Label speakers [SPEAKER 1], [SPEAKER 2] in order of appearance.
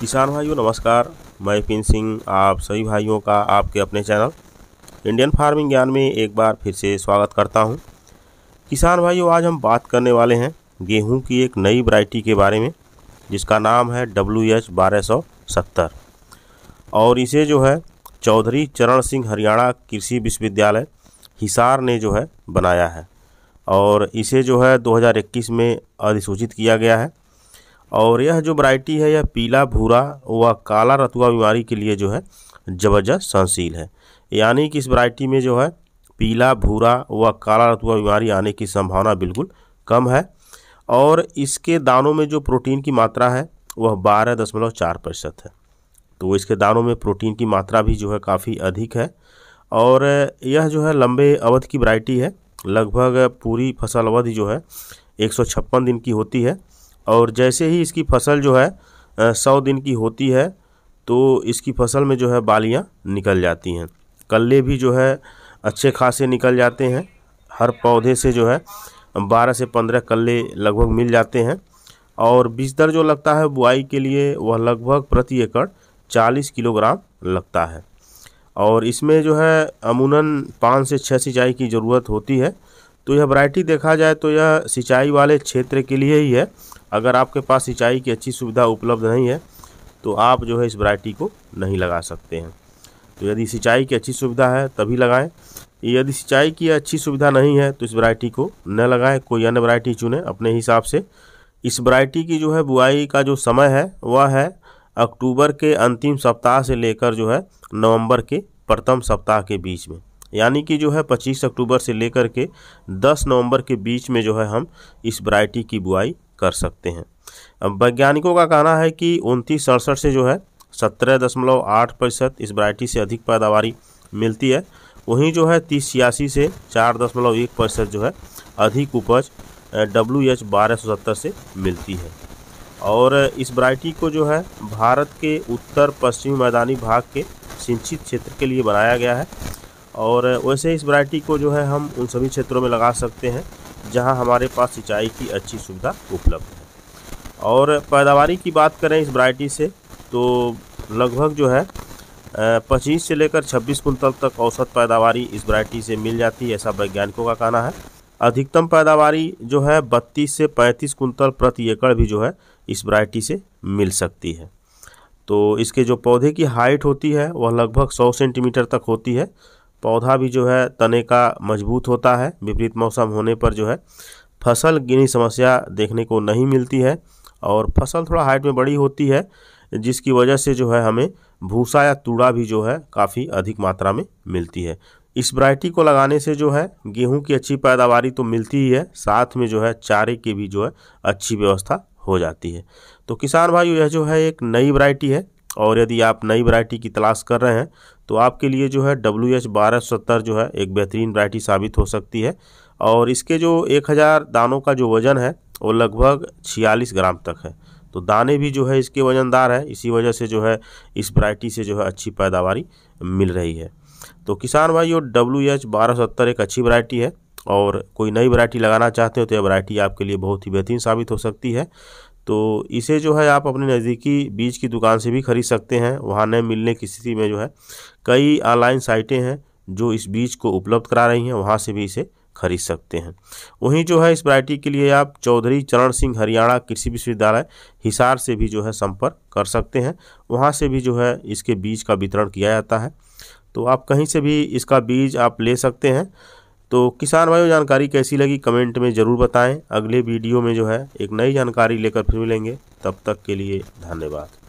[SPEAKER 1] किसान भाइयों नमस्कार मैं पिन सिंह आप सभी भाइयों का आपके अपने चैनल इंडियन फार्मिंग ज्ञान में एक बार फिर से स्वागत करता हूं किसान भाइयों आज हम बात करने वाले हैं गेहूं की एक नई वरायटी के बारे में जिसका नाम है डब्ल्यू एच बारह सौ सत्तर और इसे जो है चौधरी चरण सिंह हरियाणा कृषि विश्वविद्यालय हिसार ने जो है बनाया है और इसे जो है 2021 में अधिसूचित किया गया है और यह जो वरायटी है यह पीला भूरा व काला रतुआ बीमारी के लिए जो है ज़बरदस्त सहनशील है यानी कि इस वरायटी में जो है पीला भूरा व काला रतुआ बीमारी आने की संभावना बिल्कुल कम है और इसके दानों में जो प्रोटीन की मात्रा है वह बारह दशमलव चार प्रतिशत है तो इसके दानों में प्रोटीन की मात्रा भी जो है काफ़ी अधिक है और यह जो है लंबे अवधि की वरायटी है लगभग पूरी फसल अवधि जो है एक दिन की होती है और जैसे ही इसकी फसल जो है सौ दिन की होती है तो इसकी फसल में जो है बालियाँ निकल जाती हैं कल्ले भी जो है अच्छे खासे निकल जाते हैं हर पौधे से जो है बारह से पंद्रह कल्ले लगभग मिल जाते हैं और बीज दर जो लगता है बुआई के लिए वह लगभग प्रति एकड़ चालीस किलोग्राम लगता है और इसमें जो है अमूनन पाँच से छः सिंचाई की ज़रूरत होती है तो यह वैरायटी देखा जाए तो यह सिंचाई वाले क्षेत्र के लिए ही है अगर आपके पास सिंचाई की अच्छी सुविधा उपलब्ध नहीं है तो आप जो है इस वरायटी को नहीं लगा सकते हैं तो यदि सिंचाई की अच्छी सुविधा है तभी लगाएं यदि सिंचाई की अच्छी सुविधा नहीं है तो इस वरायटी को न लगाएं कोई अन्य वरायटी चुनें अपने हिसाब से इस वरायटी की जो है बुआई का जो समय है वह है अक्टूबर के अंतिम सप्ताह से लेकर जो है नवंबर के प्रथम सप्ताह के बीच में यानी कि जो है 25 अक्टूबर से लेकर के 10 नवंबर के बीच में जो है हम इस वरायटी की बुआई कर सकते हैं वैज्ञानिकों का कहना है कि उनतीस सड़सठ से जो है सत्रह दशमलव आठ प्रतिशत इस वरायटी से अधिक पैदावार मिलती है वहीं जो है तीस छियासी से चार दशमलव एक प्रतिशत जो है अधिक उपज डब्ल्यू एच बारह सौ सत्तर से मिलती है और इस वरायटी को जो है भारत के उत्तर पश्चिमी मैदानी भाग के सिंचित क्षेत्र के लिए बनाया गया है और वैसे इस वरायटी को जो है हम उन सभी क्षेत्रों में लगा सकते हैं जहां हमारे पास सिंचाई की अच्छी सुविधा उपलब्ध है और पैदावारी की बात करें इस वरायटी से तो लगभग जो है 25 से लेकर 26 कुंतल तक औसत पैदावारी इस वरायटी से मिल जाती है ऐसा वैज्ञानिकों का कहना है अधिकतम पैदावारी जो है 32 से 35 कुंतल प्रति एकड़ भी जो है इस वरायटी से मिल सकती है तो इसके जो पौधे की हाइट होती है वह लगभग 100 सेंटीमीटर तक होती है पौधा भी जो है तने का मजबूत होता है विपरीत मौसम होने पर जो है फसल गिनी समस्या देखने को नहीं मिलती है और फसल थोड़ा हाइट में बड़ी होती है जिसकी वजह से जो है हमें भूसा या तूड़ा भी जो है काफ़ी अधिक मात्रा में मिलती है इस वरायटी को लगाने से जो है गेहूं की अच्छी पैदावारी तो मिलती ही है साथ में जो है चारे की भी जो है अच्छी व्यवस्था हो जाती है तो किसान भाई यह जो है एक नई वरायटी है और यदि आप नई वरायटी की तलाश कर रहे हैं तो आपके लिए जो है डब्ल्यू एच बारह सत्तर जो है एक बेहतरीन वरायटी साबित हो सकती है और इसके जो एक हज़ार दानों का जो वज़न है वो लगभग छियालीस ग्राम तक है तो दाने भी जो है इसके वज़नदार हैं इसी वजह से जो है इस वरायटी से जो है अच्छी पैदावारी मिल रही है तो किसान भाई और डब्ल्यू एच बारह सत्तर एक अच्छी वरायटी है और कोई नई वरायटी लगाना चाहते हो तो यह वरायटी आपके लिए बहुत ही बेहतरीन साबित हो सकती है तो इसे जो है आप अपने नज़दीकी बीज की दुकान से भी खरीद सकते हैं वहाँ न मिलने की स्थिति में जो है कई ऑनलाइन साइटें हैं जो इस बीज को उपलब्ध करा रही हैं वहाँ से भी इसे खरीद सकते हैं वहीं जो है इस वरायटी के लिए आप चौधरी चरण सिंह हरियाणा कृषि विश्वविद्यालय हिसार से भी जो है संपर्क कर सकते हैं वहाँ से भी जो है इसके बीज का वितरण किया जाता है तो आप कहीं से भी इसका बीज आप ले सकते हैं तो किसान भाइयों जानकारी कैसी लगी कमेंट में ज़रूर बताएं अगले वीडियो में जो है एक नई जानकारी लेकर फिर मिलेंगे तब तक के लिए धन्यवाद